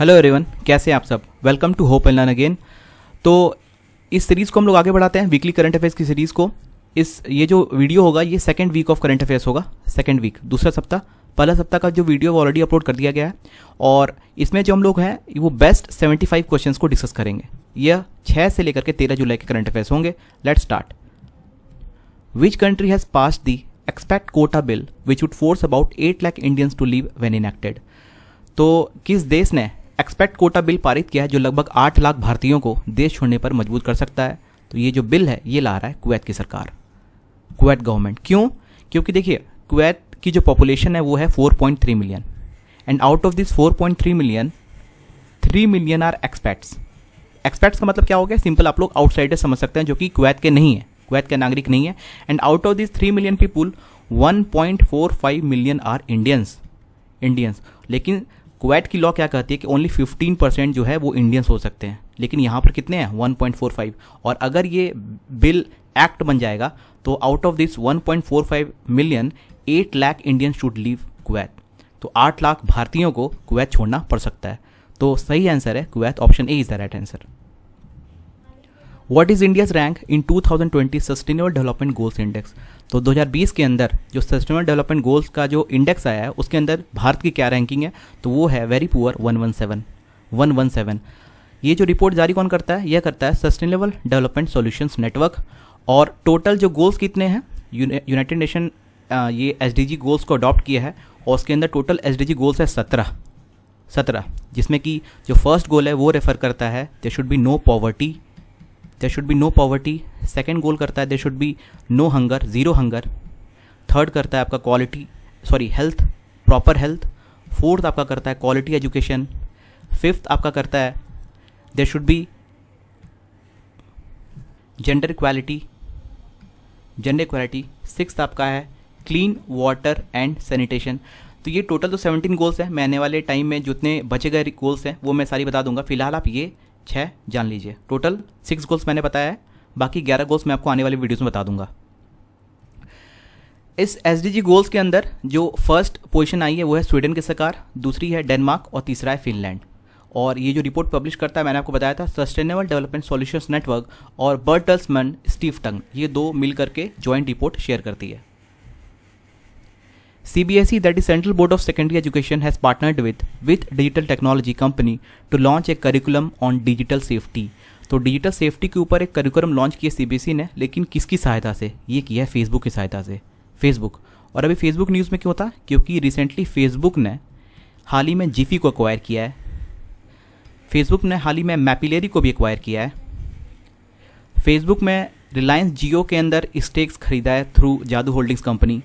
Hello everyone कैसे हैं आप सब welcome to hope and learn again तो इस सीरीज़ को हम लोग आगे बढ़ाते हैं वीकली करंट अफेयर्स की सीरीज़ को इस ये जो वीडियो होगा ये second week of current affairs होगा सेकंड वीक दूसरा सप्ताह पहला सप्ताह का जो वीडियो ऑलरेडी अपलोड कर दिया गया है और इसमें जो हम लोग हैं वो बेस्ट फाइव क्वेश्चन को डिस्कस करेंगे यह छः से लेकर के तेरह जुलाई के करंट अफेयर्स होंगे let start which country has pass the expat quota bill which would force about eight lakh Indians to leave when enacted तो किस देश ने एक्सपेक्ट कोटा बिल पारित किया है जो लगभग आठ लाख भारतीयों को देश छोड़ने पर मजबूर कर सकता है तो ये जो बिल है ये ला रहा है कुवैत की सरकार कुवैत गवर्नमेंट क्यों क्योंकि देखिए कुवैत की जो पॉपुलेशन है वो है 4.3 million and out of this 4.3 million 3 million are expats expats का मतलब क्या हो गया सिंपल आप लोग आउटसाइडर समझ सकते हैं जो कि कुवैत के नहीं है कुवैत के नागरिक नहीं है and out of this 3 million people 1.45 million are Indians Indians लेकिन क्वैट की लॉ क्या कहती है कि ओनली 15 परसेंट जो है वो इंडियंस हो सकते हैं लेकिन यहाँ पर कितने हैं 1.45 और अगर ये बिल एक्ट बन जाएगा तो out of this 1.45 million 8 lakh Indian should leave Kuwait तो 8 लाख भारतीयों को कुवैत छोड़ना पड़ सकता है तो सही आंसर है Kuwait option A is the right answer what is India's rank in 2020 sustainable development goals index तो 2020 के अंदर जो सस्टेनेबल डेवलपमेंट गोल्स का जो इंडेक्स आया है उसके अंदर भारत की क्या रैंकिंग है तो वो है वेरी पुअर 117 117 ये जो रिपोर्ट जारी कौन करता है यह करता है सस्टेनेबल डेवलपमेंट सोल्यूशंस नेटवर्क और टोटल जो गोल्स कितने हैं यूनाइटेड नेशन ये एस गोल्स को अडॉप्ट किया है और उसके अंदर टोटल एस गोल्स है सत्रह सत्रह जिसमें कि जो फर्स्ट गोल है वो रेफर करता है they should be no poverty there should be no poverty second goal करता है there should be no hunger zero hunger third करता है आपका quality sorry health proper health fourth आपका करता है क्वालिटी एजुकेशन फिफ्थ आपका करता है there should be gender equality gender equality six आपका है क्लीन वाटर एंड सैनिटेशन तो ये टोटल तो सेवनटीन गोल्स हैं मैं आने वाले टाइम में जितने बचे गए गोल्स हैं वो मैं सारी बता दूंगा फिलहाल आप ये छः जान लीजिए टोटल सिक्स गोल्स मैंने बताया है बाकी ग्यारह गोल्स मैं आपको आने वाली वीडियोज़ में बता दूंगा इस एस गोल्स के अंदर जो फर्स्ट पोजिशन आई है वो है स्वीडन की सरकार दूसरी है डेनमार्क और तीसरा है फिनलैंड और ये जो रिपोर्ट पब्लिश करता है मैंने आपको बताया था सस्टेनेबल डेवलपमेंट सॉल्यूशंस नेटवर्क और बर्टल्समन स्टीव टंग ये दो मिल करके जॉइंट रिपोर्ट शेयर करती है CBSE that is Central Board of Secondary Education has partnered with with Digital Technology Company to launch a curriculum on digital safety. तो डिजिटल सेफ्टी के ऊपर एक करिकुलम लॉन्च किया सीबीएसई e ने लेकिन किसकी सहायता से ये किया है फेसबुक की सहायता से फेसबुक और अभी फेसबुक न्यूज़ में क्यों होता क्योंकि रिसेंटली फेसबुक ने हाल ही में जीफी को एक्वायर किया है फेसबुक ने हाल ही में मैपिलेरी को भी एक्वायर किया है फेसबुक में रिलायंस जियो के अंदर स्टेक्स खरीदा है through Jaadu holdings company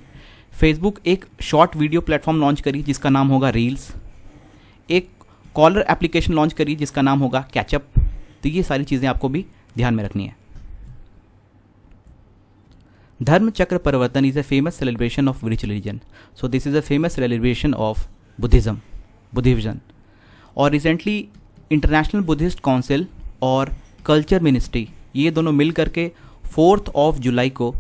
Facebook एक शॉर्ट वीडियो प्लेटफॉर्म लॉन्च करी जिसका नाम होगा रील्स एक कॉलर एप्लीकेशन लॉन्च करी जिसका नाम होगा कैचअप तो ये सारी चीज़ें आपको भी ध्यान में रखनी है Dharma Chakra Parivartan is a famous celebration of rich religion so this is a famous celebration of Buddhism बुद्धिविजन और रिसेंटली इंटरनेशनल बुद्धिस्ट काउंसिल और कल्चर मिनिस्ट्री ये दोनों मिल करके फोर्थ ऑफ जुलाई को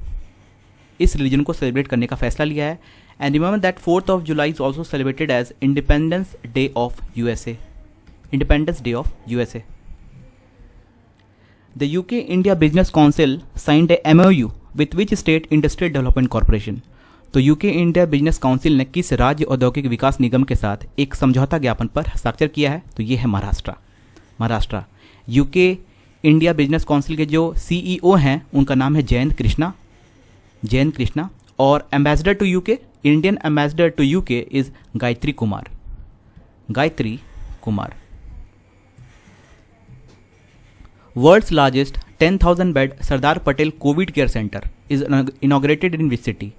इस रिलीजन को सेलिब्रेट करने का फैसला लिया है and remember that fourth of July is also celebrated as Independence Day of USA Independence Day of USA India business council Business Council M O U with which state industrial development corporation तो UK India business council ने किस राज्य औद्योगिक विकास निगम के साथ एक समझौता ज्ञापन पर हस्ताक्षर किया है तो ये है Maharashtra Maharashtra UK India business council के जो सीईओ e हैं उनका नाम है जयंत कृष्णा जयंत कृष्णा और ambassador to UK Indian ambassador to UK is Gayatri Kumar Gayatri Kumar world's largest 10,000 bed Sardar Patel covid care centre is inaugurated in which city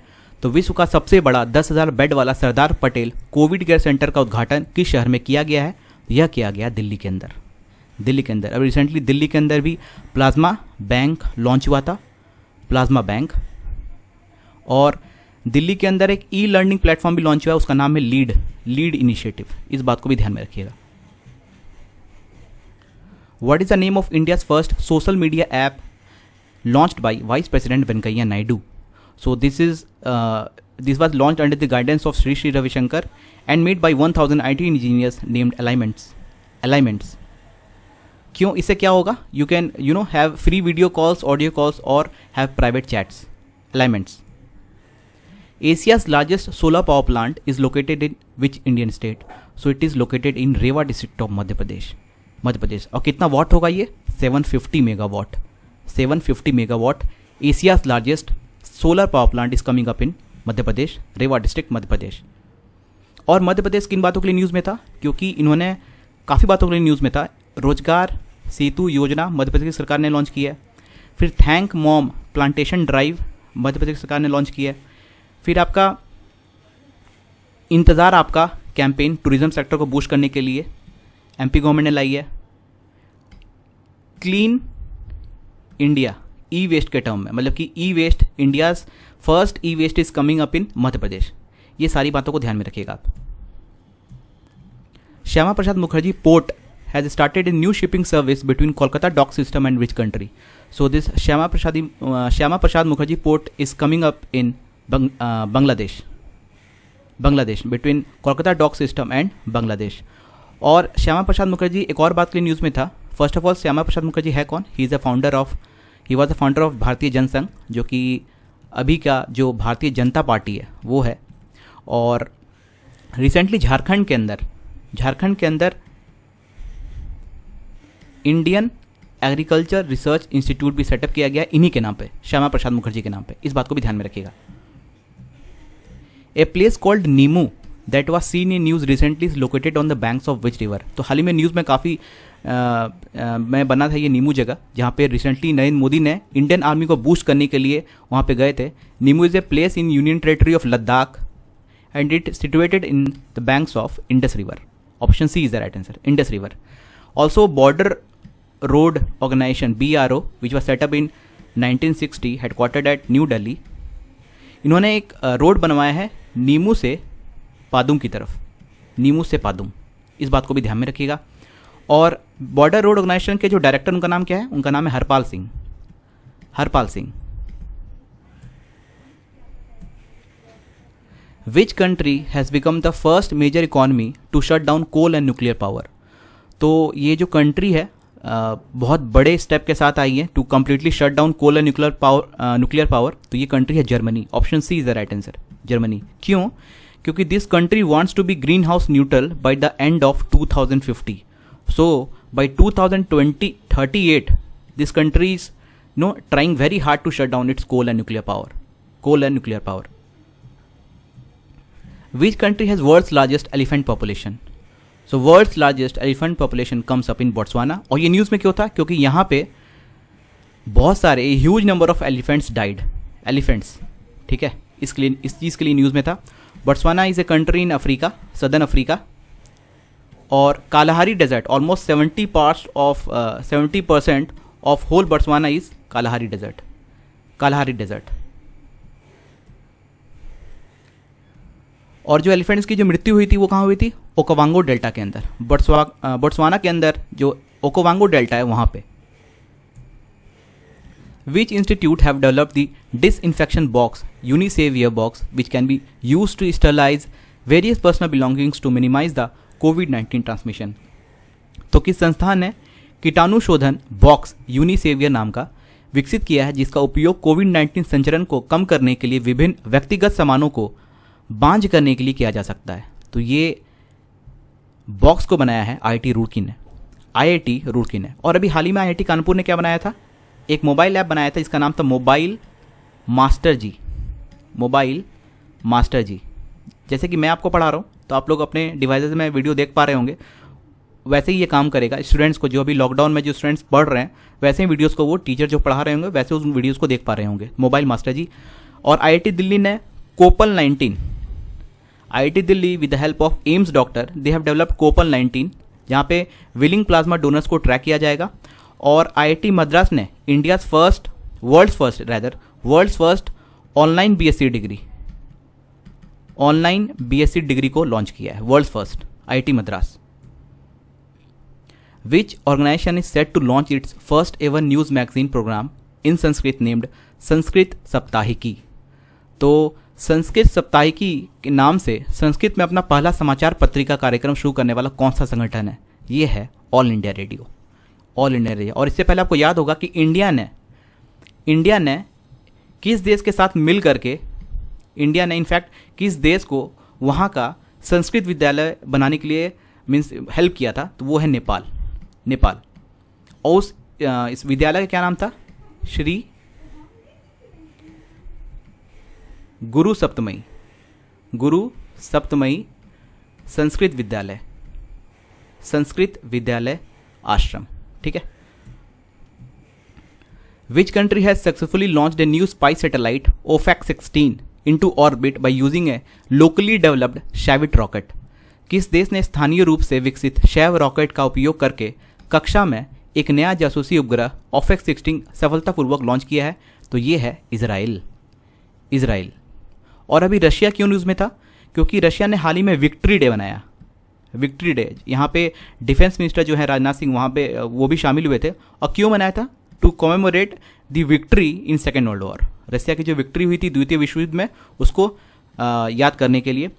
तो विश्व का सबसे बड़ा 10,000 बेड वाला Sardar Patel covid care centre का उद्घाटन किस शहर में किया गया है यह किया गया दिल्ली के अंदर दिल्ली के अंदर अब रिसेंटली दिल्ली के अंदर भी प्लाज्मा बैंक लॉन्च हुआ था प्लाज्मा बैंक और दिल्ली के अंदर एक ई लर्निंग प्लेटफॉर्म भी लॉन्च हुआ है उसका नाम है लीड लीड इनिशिएटिव इस बात को भी ध्यान में रखिएगा what is the name of India's first social media app launch by vice president Venkaiah Naidu so this is this was launch under the guidance of Shri Shri Ravishankar and made by one thousand engineers named Elyments Elyments क्यों इससे क्या होगा you can you know have free video calls audio calls और have private chats Elyments Asia's largest solar power plant is located in which Indian state? So it is located in Rewa district of Madhya Pradesh. Madhya Pradesh और कितना watt होगा ये 750 megawatt 750 megawatt Asia's largest solar power plant is coming up in Madhya Pradesh Rewa district Madhya Pradesh और मध्य प्रदेश किन बातों के लिए news में था क्योंकि इन्होंने काफ़ी बातों के लिए न्यूज़ में था रोजगार सेतु योजना मध्य प्रदेश सरकार ने लॉन्च की है फिर thank mom plantation drive Madhya Pradesh सरकार ने लॉन्च किया है फिर आपका इंतज़ार आपका कैंपेन टूरिज्म सेक्टर को बूस्ट करने के लिए एमपी गवर्नमेंट ने लाई है क्लीन इंडिया ई वेस्ट के टर्म में मतलब कि e waste India's first e waste is coming up in Madhya Pradesh ये सारी बातों को ध्यान में रखिएगा आप Shyama Prasad Mukherjee port has started a new shipping service between Kolkata dock system and rich country so this Shyama Prasad Shyama Prasad Mukherjee port is coming up in Bangladesh Bangladesh between Kolkata between system and Bangladesh और श्यामा प्रसाद मुखर्जी एक और बात के लिए न्यूज़ में था first of all Shyama Prasad Mukherjee है कौन he is a founder of he was a founder of Bharatiya Jana Sangh जो कि अभी का जो भारतीय जनता पार्टी है वो है और रिसेंटली झारखंड के अंदर झारखंड के अंदर इंडियन एग्रीकल्चर रिसर्च इंस्टीट्यूट भी सेटअप किया गया इन्हीं के नाम पे श्यामा प्रसाद मुखर्जी के नाम पे इस बात को भी ध्यान में रखिएगा a place called Nimu that was seen in news recently is located on the banks of which river तो हाल ही में न्यूज़ में काफ़ी मैं बना था ये नीमू जगह जहाँ पे रिसेंटली नरेंद्र मोदी ने इंडियन आर्मी को बूस्ट करने के लिए वहाँ पे गए थे Nimu is a place in union territory of Ladakh and it situated in the banks of Indus river option C is the right answer Indus river also border road organisation B R O which was set up in nineteen sixty headquartered at New Delhi इन्होंने एक road बनवाया है नीमू से पादुम की तरफ नीमू से पादुम इस बात को भी ध्यान में रखिएगा और बॉर्डर रोड ऑर्गेनाइजेशन के जो डायरेक्टर उनका नाम क्या है उनका नाम है Harpal Singh Harpal Singh which country has become the first major economy to shut down coal and nuclear power तो ये जो कंट्री है बहुत बड़े स्टेप के साथ आई है to completely shut down coal and nuclear power nuclear power तो ये कंट्री है Germany option C is the right answer Germany क्यों क्योंकि this country wants to be green house neutral by the end of 2050 so by 2020 38 this country is no trying very hard to shut down its coal and nuclear power coal and nuclear power which country has world's largest elephant population so world largest elephant population comes up in Botswana और ये news में क्यों था क्योंकि यहाँ पे बहुत सारे huge number of elephants died elephants ठीक है इसके लिए इस चीज़ के लिए न्यूज़ में था Botswana is a country in Africa southern Africa और Kalahari desert almost seventy part of seventy percent of whole Botswana is Kalahari desert Kalahari desert और जो एलिफेंट्स की जो मृत्यु हुई थी वो कहाँ हुई थी ओकोवांगो डेल्टा के अंदर बोट्सवा बोट्सवाना के अंदर जो ओकोवांगो डेल्टा है वहाँ पे which institute have develop the disinfection box यूनिसेवियर box which can be use to sterilise various personal belongings to minimise the covid nineteen transmission तो किस संस्थान ने कीटाणुशोधन बॉक्स यूनिसेवियर नाम का विकसित किया है जिसका उपयोग कोविड नाइन्टीन संचरण को कम करने के लिए विभिन्न व्यक्तिगत सामानों को बांझ करने के लिए किया जा सकता है तो ये बॉक्स को बनाया है आई आई रुड़की ने आई रुड़की ने और अभी हाल ही में आई कानपुर ने क्या बनाया था एक मोबाइल ऐप बनाया था इसका नाम था mobile master ji mobile master ji जैसे कि मैं आपको पढ़ा रहा हूँ तो आप लोग अपने डिवाइस में वीडियो देख पा रहे होंगे वैसे ही ये काम करेगा स्टूडेंट्स को जो अभी लॉकडाउन में जो स्टूडेंट्स पढ़ रहे हैं वैसे ही वीडियोस को वो टीचर जो पढ़ा रहे होंगे वैसे उस वीडियोस को देख पा रहे होंगे मोबाइल मास्टर जी और आईआईटी दिल्ली ने COPAL nineteen IIT Delhi with the help of AIIMS doctor they have developed COPAL 19 जहाँ पे विलिंग प्लाज्मा डोनर्स को ट्रैक किया जाएगा और आईआईटी मद्रास ने India first world first rather world first online BSc degree online BSc degree को launch किया है world first IIT Madras which organization is set to launch its first ever news magazine program in Sanskrit named Sanskrit Saptahiki. तो संस्कृत सप्ताहिकी के नाम से संस्कृत में अपना पहला समाचार पत्रिका कार्यक्रम शुरू करने वाला कौन सा संगठन है ये है All India Radio All India Radio और इससे पहले आपको याद होगा कि इंडिया ने इंडिया ने किस देश के साथ मिल करके इंडिया ने इनफैक्ट किस देश को वहाँ का संस्कृत विद्यालय बनाने के लिए मीन्स हेल्प किया था तो वो है नेपाल नेपाल और उस इस विद्यालय का क्या नाम था श्री गुरु सप्तमई गुरु सप्तमई संस्कृत विद्यालय संस्कृत विद्यालय आश्रम ठीक है which country has successfully launch a new spy satellite sixteen into orbit by using a locally developed Shavit rocket किस देश ने स्थानीय रूप से विकसित शैव रॉकेट का उपयोग करके कक्षा में एक नया जासूसी उपग्रह ऑफेक्स सिक्सटीन सफलतापूर्वक लॉन्च किया है तो ये है इसराइल इसराइल और अभी रशिया क्यों न्यूज़ में था क्योंकि रशिया ने हाल ही में विक्ट्री डे बनाया विक्ट्री डे यहाँ पे डिफेंस मिनिस्टर जो है राजनाथ सिंह वहाँ पे वो भी शामिल हुए थे और क्यों मनाया था to commemorate the victory in second world war Russia की जो विक्ट्री हुई थी द्वितीय विश्व युद्ध में उसको आ, याद करने के लिए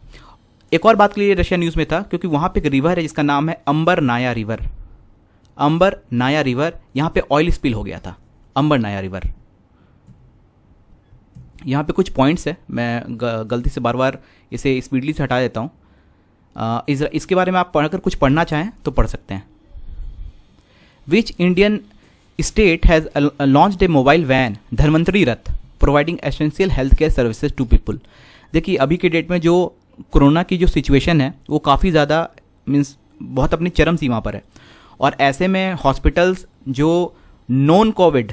एक और बात के लिए रशिया न्यूज़ में था क्योंकि वहाँ पे एक रिवर है जिसका नाम है अंबर नाया रिवर अंबर नाया रिवर यहाँ पे ऑयल स्पिल हो गया था अंबर नाया रिवर यहाँ पे कुछ पॉइंट्स है मैं गलती से बार बार इसे स्पीडली से हटा देता हूँ इस, इसके बारे में आप पढ़कर कुछ पढ़ना चाहें तो पढ़ सकते हैं which Indian state has launch a mobile van Dhanvantari Rath providing essential health care services to people देखिए अभी के डेट में जो कोरोना की जो सिचुएशन है वो काफ़ी ज़्यादा मीन्स बहुत अपनी चरम सीमा पर है और ऐसे में हॉस्पिटल्स जो non covid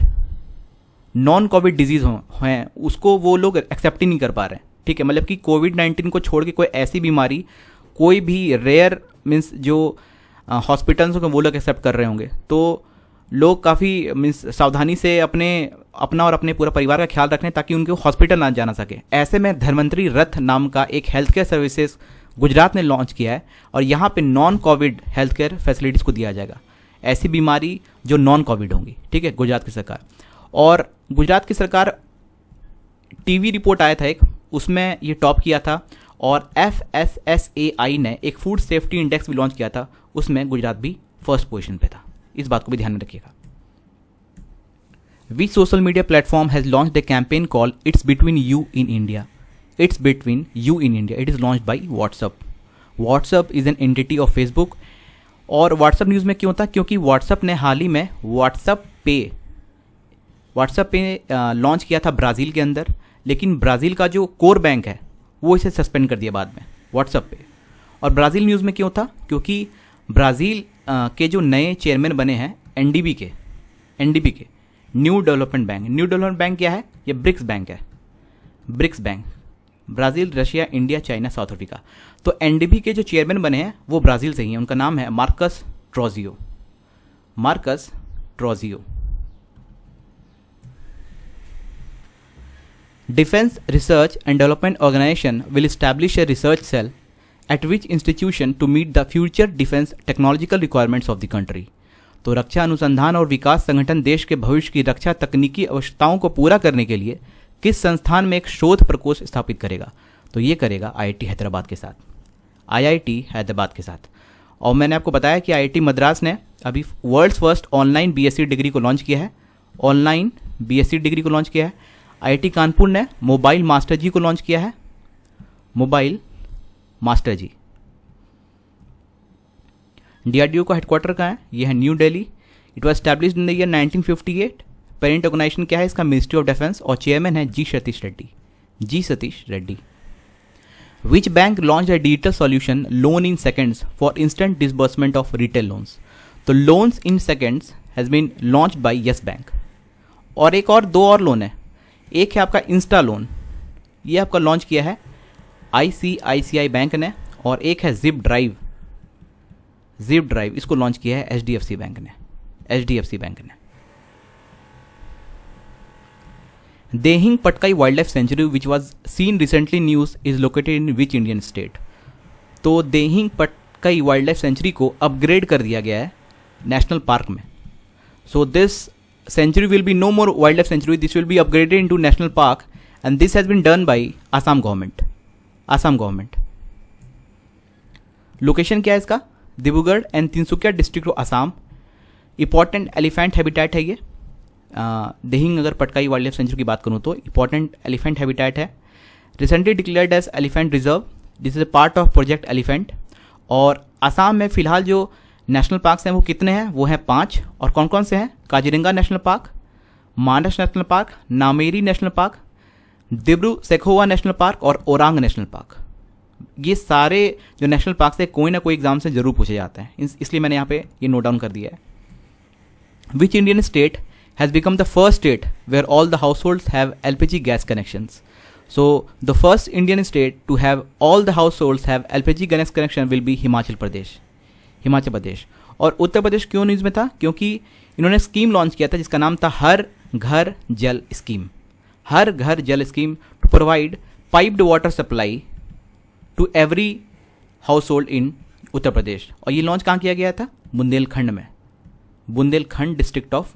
non covid diseases हैं उसको वो लोग एक्सेप्ट ही नहीं कर पा रहे हैं ठीक है मतलब कि कोविड नाइन्टीन को छोड़ के कोई ऐसी बीमारी कोई भी रेयर मीन्स जो हॉस्पिटल्स होंगे वो लोग एक्सेप्ट कर रहे होंगे तो लोग काफ़ी मीन्स सावधानी से अपने अपना और अपने पूरा परिवार का ख्याल रख ताकि उनके हॉस्पिटल ना जाना सके ऐसे में धनवंतरी रथ नाम का एक हेल्थ केयर सर्विसेज गुजरात ने लॉन्च किया है और यहाँ पे non covid health care facilities को दिया जाएगा ऐसी बीमारी जो नॉन कोविड होंगी ठीक है गुजरात की सरकार और गुजरात की सरकार टीवी रिपोर्ट आया था एक उसमें ये टॉप किया था और F S S A I ने एक फूड सेफ्टी इंडेक्स भी लॉन्च किया था उसमें गुजरात भी फर्स्ट पोजीशन पे था इस बात को भी ध्यान में रखिएगा we social media platform has launch the campaign call it's between you in India it's between you in India it is launch by WhatsApp WhatsApp is an entity of Facebook और व्हाट्सअप न्यूज़ में क्यों था क्योंकि WhatsApp ने हाल ही में WhatsApp पे व्हाट्सएप पे लॉन्च किया था ब्राज़ील के अंदर लेकिन ब्राज़ील का जो कोर बैंक है वो इसे सस्पेंड कर दिया बाद में व्हाट्सएप पे और ब्राज़ील न्यूज़ में क्यों था क्योंकि ब्राज़ील के जो नए चेयरमैन बने हैं N K N K new development bank new development bank क्या है ये ब्रिक्स बैंक है BRICS bank Brazil Russia India China South Africa तो एन के जो चेयरमैन बने हैं वो ब्राज़ील से ही हैं उनका नाम है Marcos Troyjo Marcos Troyjo Defense Research and Development Organization will establish a research cell at which institution to meet the future defense technological requirements of the country. तो रक्षा अनुसंधान और विकास संगठन देश के भविष्य की रक्षा तकनीकी आवश्यकताओं को पूरा करने के लिए किस संस्थान में एक शोध प्रकोष्ठ स्थापित करेगा तो ये करेगा आईआईटी हैदराबाद के साथ आईआईटी हैदराबाद के साथ और मैंने आपको बताया कि आईआईटी मद्रास ने अभी world's first online BSc degree को लॉन्च किया है ऑनलाइन बीएससी डिग्री को लॉन्च किया है आईआईटी कानपुर ने मोबाइल मास्टर जी को लॉन्च किया है मोबाइल मास्टर जी डीआरडीओ का हेडक्वार्टर कहाँ है यह है new Delhi it was establish in the year 1958 parent organization क्या है इसका मिनिस्ट्री ऑफ डिफेंस और चेयरमैन है G Satish Reddy G Satish Reddy which bank launch a digital solution loan in seconds for instant disbursement of retail loans तो loans in seconds has been launch by Yes bank और एक और दो और लोन है एक है आपका इंस्टा लोन ये आपका लॉन्च किया है आईसीआईसीआई बैंक ने और एक है जिप ड्राइव जिप ड्राइव इसको लॉन्च किया है एचडीएफसी बैंक ने एचडीएफसी बैंक ने Dehing Patkai wildlife sanctuary which was seen recently news is located in which Indian state तो Dehing Patkai wildlife sanctuary को अपग्रेड कर दिया गया है नेशनल पार्क में so this sanctuary be no more wildlife sanctuary this will will upgraded into national park and this has been done by Assam government Assam government location क्या है इसका Dibrugarh and Tinsukia district of Assam important elephant habitat है ये दहिंग अगर Patkai wildlife century की बात करूँ तो इंपॉर्टेंट एलिफेंट हैबिटेट है recently declared as elephant reserve this is a part of project elephant और आसाम में फिलहाल जो नेशनल पार्क्स हैं वो कितने हैं वो हैं पाँच और कौन कौन से हैं Kaziranga national park Manas national park Nameri national park Dibru Saikhowa national park और ओरांग नेशनल पार्क ये सारे जो नेशनल पार्क से कोई ना कोई एग्जाम से जरूर पूछे जाते हैं इसलिए मैंने यहाँ पे ये नोट डाउन कर दिया है which Indian state has become the first state where all the household have L P G gas connection so the first Indian state to have all the household have L P G gas connection will be Himachal Pradesh Himachal Pradesh और उत्तर प्रदेश क्यों news में था क्योंकि इन्होंने scheme launch किया था जिसका नाम था हर Ghar Jal scheme Har Ghar Jal scheme to provide piped water supply to every household in Uttar Pradesh और ये लॉन्च कहाँ किया गया था बुंदेलखंड में Bundelkhand district of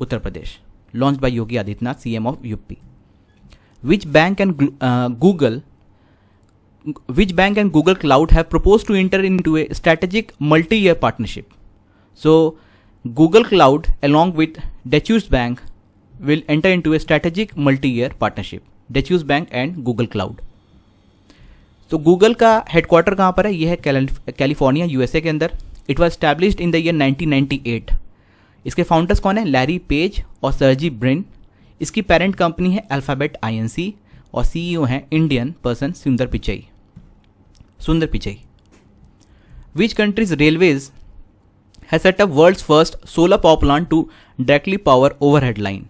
Uttar Pradesh launch by Yogi Adityanath CM of UP which bank and Google which bank and Google cloud have propose to enter into a strategic multi year partnership so Google cloud along with Deutsche bank will enter into a strategic multi year partnership Deutsche bank and Google cloud तो Google का headquarter कहाँ पर है यह है California USA के अंदर it was established in the year nineteen ninety eight इसके फाउंडर्स कौन है लैरी पेज और सरजी ब्रिन इसकी पेरेंट कंपनी है अल्फाबेट आई एन सी और सी ओ है इंडियन पर्सन सुंदर Pichai Sundar Pichai. Which countries railways है set up world first solar power plant to to directly power over line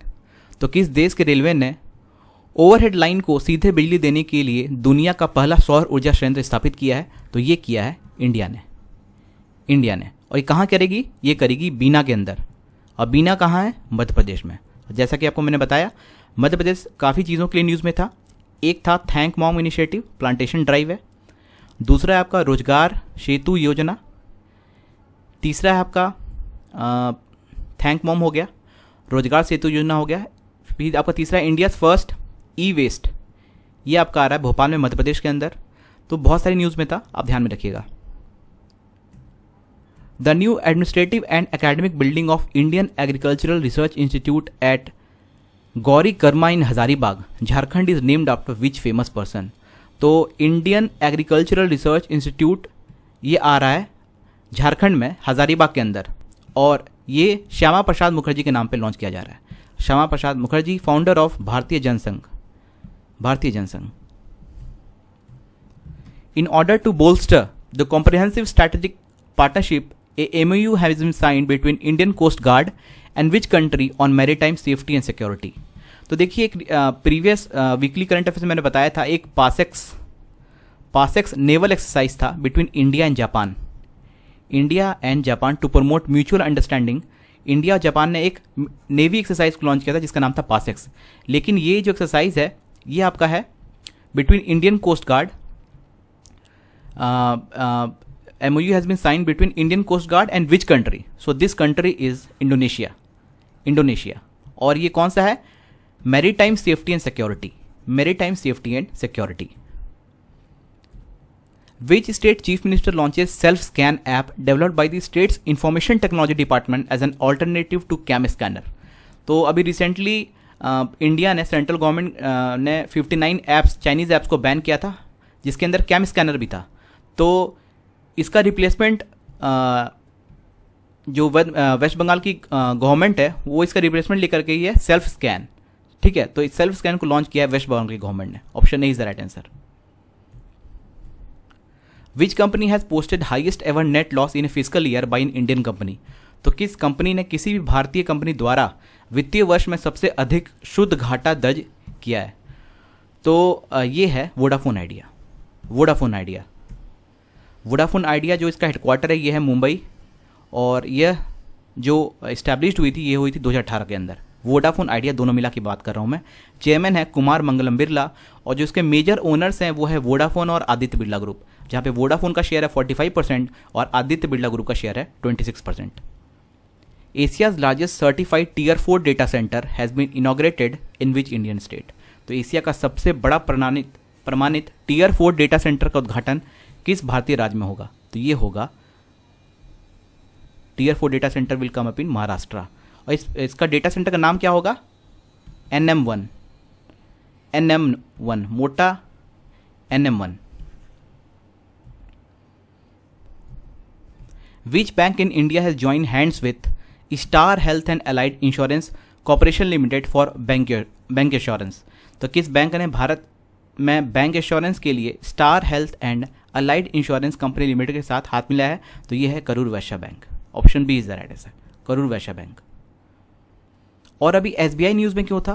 तो किस देश के रेलवे ने ओवरहेड लाइन को सीधे बिजली देने के लिए दुनिया का पहला सौर ऊर्जा संयंत्र स्थापित किया है तो ये किया है इंडिया ने इंडिया ने और ये कहाँ करेगी ये करेगी बीना के अंदर और बीना कहाँ है मध्य प्रदेश में जैसा कि आपको मैंने बताया मध्य प्रदेश काफ़ी चीज़ों के लिए न्यूज़ में था एक था thank mom initiative plantation drive है दूसरा है आपका रोजगार सेतु योजना तीसरा है आपका थैंक मॉम हो गया रोजगार सेतु योजना हो गया फिर आपका तीसरा है इंडियाज़ फर्स्ट ई वेस्ट ये आपका आ रहा है भोपाल में मध्य प्रदेश के अंदर तो बहुत सारी न्यूज़ में था आप ध्यान में रखिएगा the new administrative and academic building of Indian agricultural research institute at Gauri Karma in Hazaribagh Jharkhand is named after which famous person तो इंडियन एग्रीकल्चरल रिसर्च इंस्टीट्यूट ये आ रहा है झारखंड में हजारीबाग के अंदर और ये श्यामा प्रसाद मुखर्जी के नाम पे लॉन्च किया जा रहा है Shyama Prasad Mukherjee founder of Bharatiya Jana Sangh Bharatiya Jana Sangh in order to bolster the comprehensive strategic partnership a MoU has been signed between Indian coast guard and which country on maritime safety and security तो देखिए एक प्रीवियस वीकली करंट अफेयर्स मैंने बताया था एक PASSEX PASSEX naval exercise था between India and Japan India and Japan to promote mutual understanding India और जापान ने एक नेवी एक्सरसाइज को लॉन्च किया था जिसका नाम था पासेक्स लेकिन ये जो एक्सरसाइज है ये आपका है between Indian coast guard MoU has been sign between Indian coast guard and which country so this country is Indonesia Indonesia और ये कौन सा है maritime safety and security maritime safety and security which state chief minister launches self scan app developed by the state's information technology department as an alternative to CamScanner तो अभी recently India ने central government ने 59 apps Chinese apps को ban किया था जिसके अंदर cam scanner भी था तो इसका रिप्लेसमेंट जो वेस्ट बंगाल की गवर्नमेंट है वो इसका रिप्लेसमेंट लेकर गई है सेल्फ स्कैन ठीक है तो सेल्फ स्कैन को लॉन्च किया है वेस्ट बंगाल की गवर्नमेंट ने option A is the right answer which company has posted highest ever net loss in physical year by in Indian company तो किस कंपनी ने किसी भी भारतीय कंपनी द्वारा वित्तीय वर्ष में सबसे अधिक शुद्ध घाटा दर्ज किया है तो ये है Vodafone Idea Vodafone Idea Vodafone Idea जो इसका हेडक्वार्टर है ये है मुंबई और यह जो इस्टेब्लिश हुई थी ये हुई थी 2018 के अंदर वोडाफोन आइडिया दोनों मिला की बात कर रहा हूँ मैं चेयरमैन है कुमार मंगलम बिरला और जो इसके मेजर ओनर्स हैं वो है वोडाफोन और आदित्य बिरला ग्रुप जहाँ पे वोडाफोन का शेयर है 45 परसेंट और आदित्य बिरला ग्रुप का शेयर है 26 percent Asia's largest certified tier four data centre has been inaugurated in which Indian state तो एशिया का सबसे बड़ा प्रमाणित प्रमाणित टीयर फोर डेटा सेंटर का उद्घाटन किस भारतीय राज्य में होगा तो ये होगा tier four data centre will come up in Maharashtra और इस इसका डेटा सेंटर का नाम क्या होगा N M one N M one मोटा N M one which bank in India has join hands with star health and allied insurance corporation limited for bank bank insurance तो किस बैंक ने भारत में bank insurance के लिए star health and allied insurance company limited के साथ हाथ मिलाया है तो ये है Karur Vysya bank option B is the right answer Karur Vysya bank और अभी एस न्यूज़ में क्यों था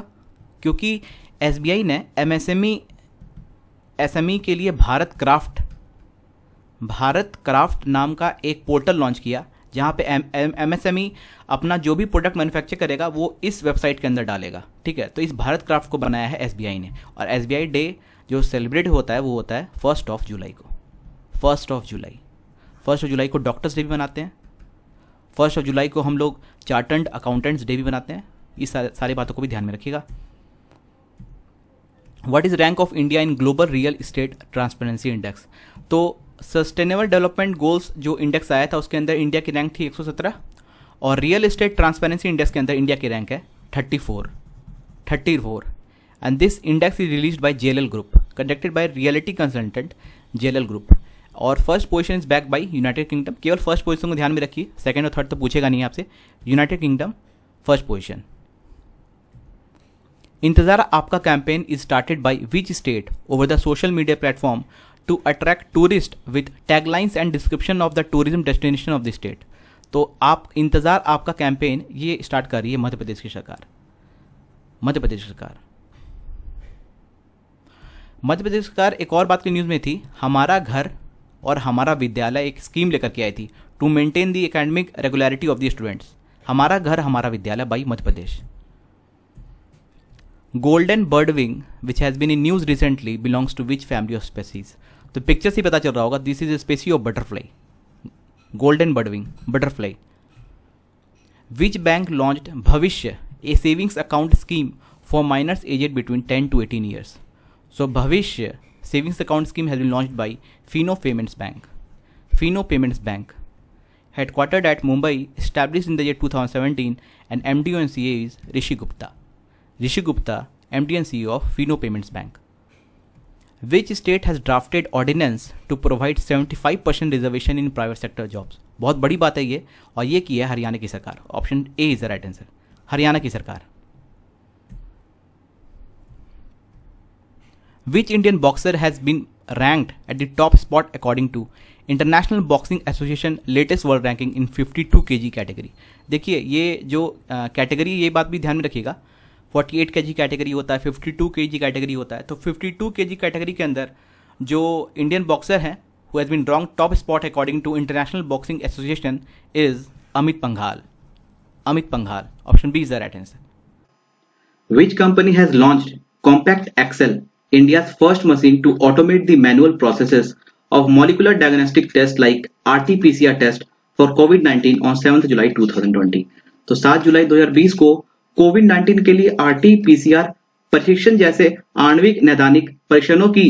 क्योंकि एस ने एम एस e, e के लिए भारत क्राफ्ट भारत क्राफ्ट नाम का एक पोर्टल लॉन्च किया जहाँ पे M M S M E अपना जो भी प्रोडक्ट मैन्युफैक्चर करेगा वो इस वेबसाइट के अंदर डालेगा ठीक है तो इस भारत क्राफ्ट को बनाया है एस ने और एस डे जो सेलिब्रेट होता है वो होता है फर्स्ट ऑफ जुलाई को first of July first of July को डॉक्टर्स डे भी मनाते हैं फर्स्ट ऑफ जुलाई को हम लोग चार्टर्ड अकाउंटेंट्स डे भी मनाते हैं इस सारी बातों को भी ध्यान में रखिएगा what is rank of India in global real estate transparency index तो सस्टेनेबल डेवलपमेंट गोल्स जो इंडेक्स आया था उसके अंदर इंडिया की रैंक थी 117 और रियल इस्टेट ट्रांसपेरेंसी इंडेक्स के अंदर इंडिया की रैंक है 34 34 and this index is release by J group conducted by reality consultant J group और first position is back by United Kingdom केवल फर्स्ट पोजिशन को ध्यान में रखिए सेकेंड और थर्ड तो पूछेगा नहीं आपसे United kingdom first position Intezaar Aapka campaign is started by which state over the social media platform to attract tourist with taglines and description of the tourism destination of the state तो आप इंतजार Aapka campaign ये start कर रही है मध्य प्रदेश की सरकार मध्य प्रदेश सरकार मध्य प्रदेश सरकार एक और बात की न्यूज़ में थी हमारा घर और हमारा विद्यालय एक स्कीम लेकर के आई थी to maintain the academic regularity of the students Hamara Ghar Hamara Vidyalaya by Madhya Pradesh golden birdwing which has been in news recently belongs to which family of species तो पिक्चर से पता चल रहा होगा this is a species of butterfly golden birdwing butterfly which bank launch Bhavishya a savings account scheme for minors aged between ten to eighteen years so Bhavishya savings account scheme has been launched by Fino Payments Bank. Fino Payments Bank, headquartered at Mumbai, established in the year 2017, and MD and CA is Rishi Gupta. Rishi Gupta M D and C of Fino payments bank which state has drafted ordinance to 75% percent reservation in private sector jobs बहुत बड़ी बात है ये और ये की है हरियाणा की सरकार option A is the right answer Haryana की सरकार which Indian boxer has been ranked at the top spot according to international boxing association latest world ranking in 52 जी कैटेगरी देखिए ये जो कैटेगरी uh, ये बात भी ध्यान में रखिएगा फोर्टी एट के जी कैटेगरी होता है फिफ्टी टू के जी कैटेगरी होता है तो फिफ्टी टू के जी कैटेगरी के अंदर जो इंडियन बॉक्सर हैं who has been wrong top spot according to international boxing association is Amit Panghal Amit Panghal option B is the right answer which company has launch compact XL India first machine to automate the manual process of molecular diagnostic test like R T P C R test for covid nineteen on 19 July two thousand twenty तो सात जुलाई दो हजार बीस को Covid nineteen के लिए RT PCR परीक्षण जैसे आणविक नैदानिक परीक्षणों की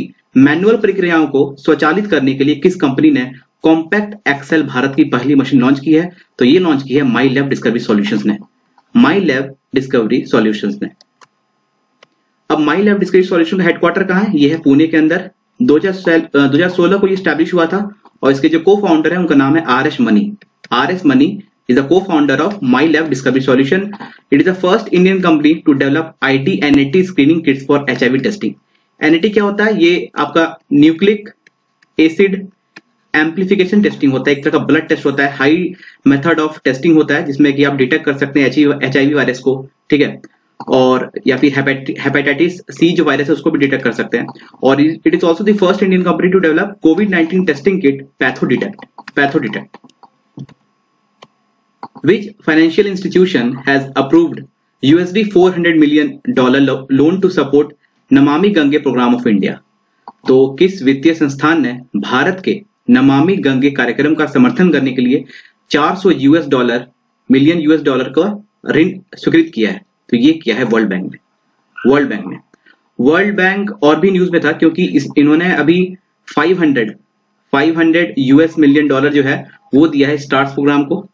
मैनुअल प्रक्रियाओं को स्वचालित करने के लिए किस कंपनी ने कॉम्पैक्ट एक्सेल भारत की पहली मशीन लॉन्च की है तो ये लॉन्च की है माई लैब डिस्कवरी सोल्यूशन ने माई लैब डिस्कवरी सोल्यूशन ने अब माई लैब डिस्कवरी सोल्यूशन का हेडक्वार्टर कहा है ये है पुणे के अंदर दो 2016 को ये स्टैब्लिश हुआ था और इसके जो को फाउंडर है उनका नाम है R S Mani R S Mani is the co-founder of MyLab Discovery Solution. It is the first Indian company to develop IT NAT screening kits for HIV testing. NAT क्या होता है ये आपका न्यूक्लिक एसिड एम्प्लीफिकेशन टेस्टिंग होता है एक तरह का ब्लड टेस्ट होता है हाई मेथड ऑफ टेस्टिंग होता है जिसमें कि आप डिटेक्ट कर सकते हैं एच आई वायरस को ठीक है और या फिर हेपेटाइटिस सी जो वायरस है उसको भी डिटेक्ट कर सकते हैं और it is also the first Indian company to develop covid 19 testing kit patho detect patho detect Which financial institution has approved USD $400 million lo loan to support Namami Gange program of India? तो किस वित्तीय संस्थान ने भारत के नमामि गंगे कार्यक्रम का समर्थन करने के लिए 400 US dollar million US dollar का ऋण स्वीकृत किया है तो ये किया है वर्ल्ड बैंक ने वर्ल्ड बैंक ने वर्ल्ड बैंक और भी न्यूज में था क्योंकि इस इन्होंने अभी 500 500 यूएस मिलियन डॉलर जो है वो दिया है स्टार्स प्रोग्राम को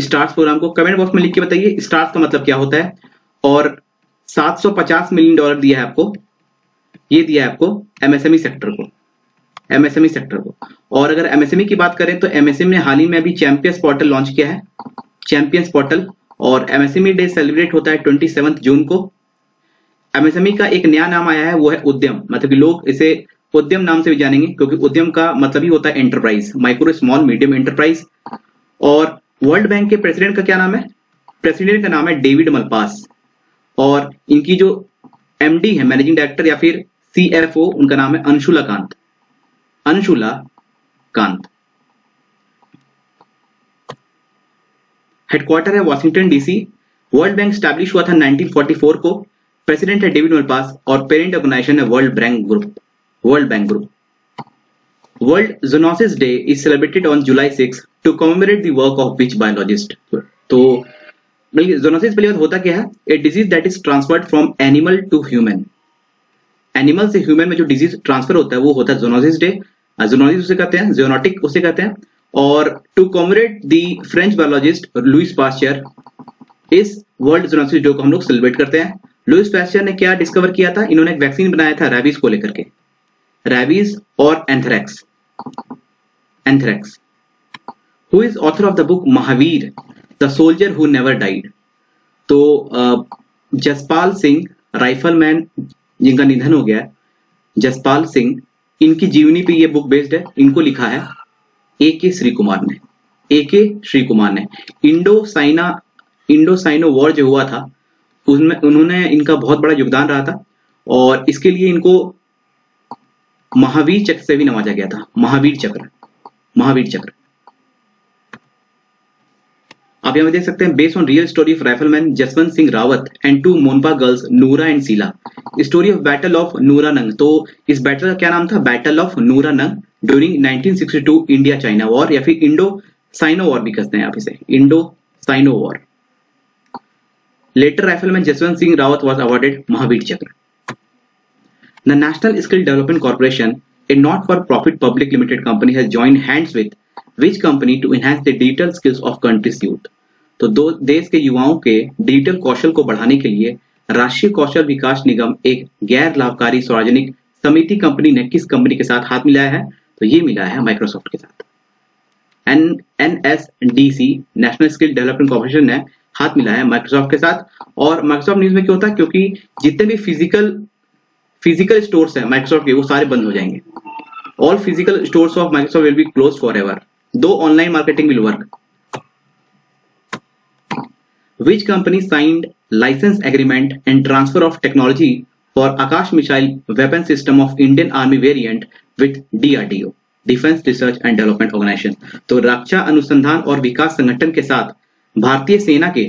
स्टार्स प्रोग्राम को कमेंट बॉक्स में लिख के बताइए स्टार्स का मतलब क्या होता है और 750 मिलियन डॉलर दिया है आपको ये दिया है आपको एमएसएमई सेक्टर e को एमएसएमई सेक्टर e को और अगर एमएसएमई e की बात करें तो एमएसएमई ने हाल ही में अभी चैंपियंस पोर्टल लॉन्च किया है चैंपियंस पोर्टल और एमएसएमई डे सेलिब्रेट होता है ट्वेंटी जून को एमएसएमई का एक नया नाम आया है वो है उद्यम मतलब कि लोग इसे उद्यम नाम से भी जानेंगे क्योंकि उद्यम का मतलब ही होता है enterprise micro small medium enterprise और वर्ल्ड बैंक के प्रेसिडेंट का क्या नाम है प्रेसिडेंट का नाम है डेविड मलपास और इनकी जो एमडी है मैनेजिंग डायरेक्टर या फिर सीएफओ उनका नाम है अंशुला कांत अंशुला कांत हेडक्वार्टर है Washington DC world bank establish हुआ था 1944 को प्रेसिडेंट है डेविड मलपास और पेरेंट ऑर्गेनाइजेशन है world bank group world bank group world zoonosis day is celebrated on July six to commemorate the work of which biologist तो zoonosis पहली बात होता क्या है a disease that is transferred from animal to human animal से human में जो disease transfer होता है वो होता है जोनोसिस डे जोनोसिस उसे कहते हैं जोनोटिक उसे कहते हैं और to commemorate the French biologist Louis Pasteur इस वर्ल्ड जोनोसिस डे को हम लोग सेलिब्रेट करते हैं लुइस पास्चर ने क्या डिस्कवर किया था इन्होंने एक वैक्सीन बनाया था रेबीज को लेकर के रेबीज और anthrax anthrax who is author of the book Mahavir the soldier who never died तो जसपाल सिंह राइफलमैन जिनका निधन हो गया जसपाल सिंह इनकी जीवनी पे ये बुक बेस्ड है इनको लिखा है ए के श्री कुमार ने ए के श्री कुमार ने Indo Sino Indo Sino war जो हुआ था उसमें उन्होंने इनका बहुत बड़ा योगदान रहा था और इसके लिए इनको महावीर चक्र से भी नवाजा गया था महावीर चक्र महावीर चक्र आप यहाँ पे देख सकते हैं based on real story of rifleman Jaswant Singh Rawat and two Monpa girls Nura and Sela story of battle of Nuranang तो इस बैटल का क्या नाम था battle of Nuranang during nineteen India China war या फिर इंडो साइनो वॉर भी कहते हैं आप इसे Indo Sino war later rifleman Jaswant Singh Rawat was awarded Mahavir Chakra The National Skill Development Corporation, a not-for-profit public limited company has joined hands with which company to enhance the digital skills of country's youth? तो दो देश के युवाओं के digital कौशल को बढ़ाने के लिए राष्ट्रीय कौशल विकास निगम एक गैर लाभकारी सार्वजनिक समिति कंपनी ने किस कंपनी के साथ हाथ मिलाया है तो ये मिलाया है माइक्रोसॉफ्ट के साथ N N S D C national skill development corporation ने हाथ मिलाया है माइक्रोसॉफ्ट के साथ और माइक्रोसॉफ्ट न्यूज में क्या होता है क्योंकि जितने भी फिजिकल फिजिकल स्टोर्स हैं माइक्रोसॉफ्ट के वो सारे बंद हो जाएंगे all physical stores of Microsoft will be close for ever though online marketing will work which company signed license agreement and transfer of technology for Akash missile weapon system of Indian Army variant with DRDO defence research and development organisation तो रक्षा अनुसंधान और विकास संगठन के साथ भारतीय सेना के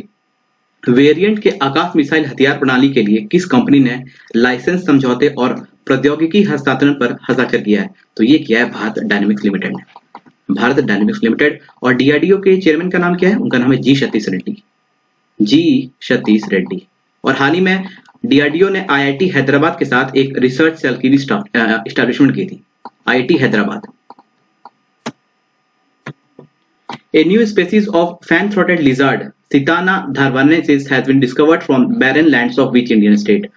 वेरिएंट के आकाश मिसाइल हथियार प्रणाली के लिए किस कंपनी ने लाइसेंस समझौते और प्रौद्योगिकी हस्तांतरण पर हस्ताक्षर किया है तो ये किया है भारत डायनेमिक्स लिमिटेड ने भारत डायनेमिक्स लिमिटेड और डीआरडीओ के चेयरमैन का नाम क्या है उनका नाम है जी सतीश रेड्डी जी सतीश रेड्डी और हाल ही में डीआरडीओ ने आईआईटी हैदराबाद के साथ एक रिसर्च सेल की भी स्टैब्लिशमेंट की थी IIT Hyderabad a new species of fan throated lizard Sitana dharwarensis has been discovered from barren lands of which Indian state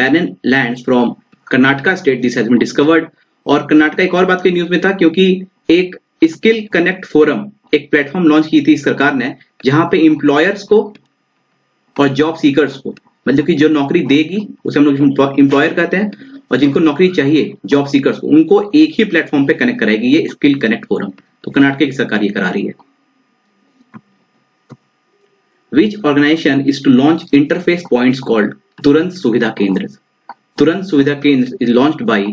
barren lands from Karnataka state this has discovered और कर्नाटका एक और बात की न्यूज में था क्योंकि एक स्किल कनेक्ट फोरम एक प्लेटफॉर्म लॉन्च की थी सरकार ने जहां पे इंप्लॉयर्स को और जॉब सीकर्स को मतलब कि जो नौकरी देगी उसे हम लोग इंप्लॉयर कहते हैं और जिनको नौकरी चाहिए जॉब सीकर्स को उनको एक ही प्लेटफॉर्म पे कनेक्ट कराएगी ये स्किल कनेक्ट फोरम तो कर्नाटक की सरकार ये करा रही है which organisation is to launch interface point called Turant Suvidha Kendra Turant Suvidha Kendra is launch by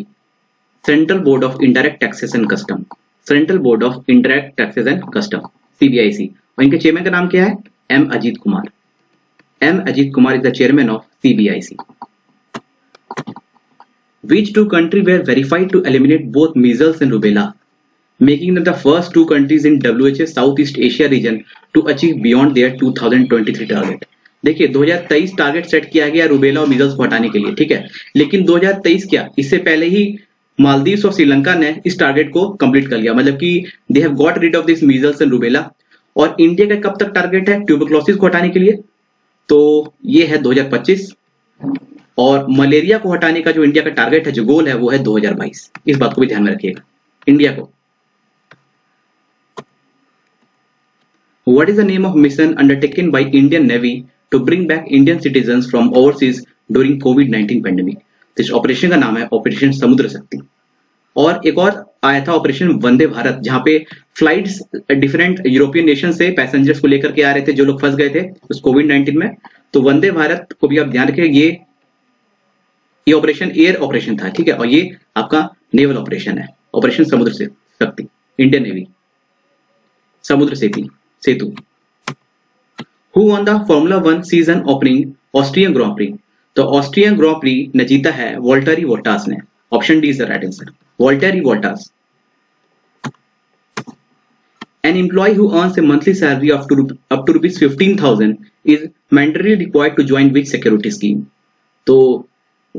central board of indirect taxes and custom central board of indirect and custom CBIC और इनके चेयरमैन का नाम क्या है M Ajit Kumar M. Ajit Kumar is the chairman of CBIC. Which two countries were verified to eliminate both measles and rubella, making them the first two countries in WHO Southeast Asia region to achieve beyond their 2023 target? देखिए 2023 target set किया गया rubella और measles को हटाने के लिए ठीक है लेकिन 2023 क्या इससे पहले ही मालदीव और श्रीलंका ने इस टारगेट को कंप्लीट कर लिया मतलब कि they have got rid of this measles and rubella और इंडिया का कब तक टारगेट है ट्यूबरक्लोसिस को हटाने के लिए तो ये है 2025 और मलेरिया को हटाने का जो इंडिया का टारगेट है जो गोल है वो है 2022 इस बात को भी ध्यान में रखिएगा इंडिया को what is the name of mission undertaken by Indian navy to bring back Indian citizen from overseas during covid nineteen pandemic operation का नाम है ऑपरेशन समुद्र शक्ति और एक और आया था ऑपरेशन वंदे भारत जहां पे फ्लाइट्स डिफरेंट यूरोपियन नेशन से पैसेंजर्स को लेकर के आ रहे थे जो लोग फंस गए थे उस कोविड नाइन्टीन में तो वंदे भारत को भी आप ध्यान रखें ये ये ऑपरेशन एयर ऑपरेशन था ठीक है और ये आपका नेवल ऑपरेशन है ऑपरेशन समुद्र से शक्ति Indian navy Samudra Setu Setu who on the formula one season opening Austrian grand prix तो ऑस्ट्रियन ग्रॉप्री ने जीता है वोल्टरी वोटास ने Option D is the right answer. Volteri Voltas. An employee who earns a monthly salary of to, up to rupees 15,000 is mandatorily required to join which security scheme? to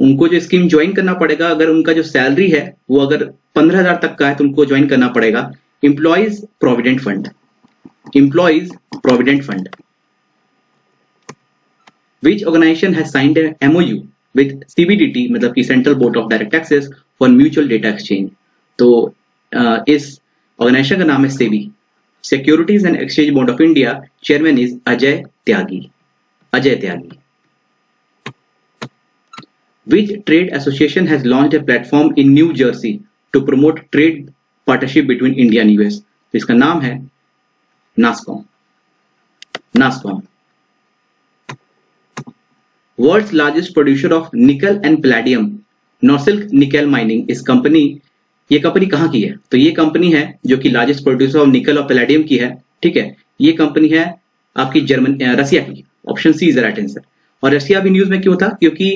उनको जो scheme join करना पड़ेगा अगर उनका जो salary है वो अगर 15,000 तक का है तो उनको ज्वाइन करना पड़ेगा employees provident fund employees provident fund which organisation has signed an MOU with CBDT मतलब कि Central Board of Direct Taxes for Mutual Data Exchange तो uh, इस ऑर्गेनाइजेशन का नाम है SEBI securities and exchange board of India chairman is Ajay Tyagi Ajay Tyagi which trade association has launched a platform in New Jersey to promote trade partnership between India and US तो इसका नाम है NASSCOM NASSCOM world's largest producer of nickel and palladium नॉसिल्क निकल mining इस company ये company कहाँ की है तो ये कंपनी है जो कि लार्जेस्ट प्रोड्यूसर ऑफ निकल और पेलेडियम की है ठीक है ये कंपनी है आपकी जर्मन रसिया की option C is right answer और रसिया भी न्यूज में क्यों था क्योंकि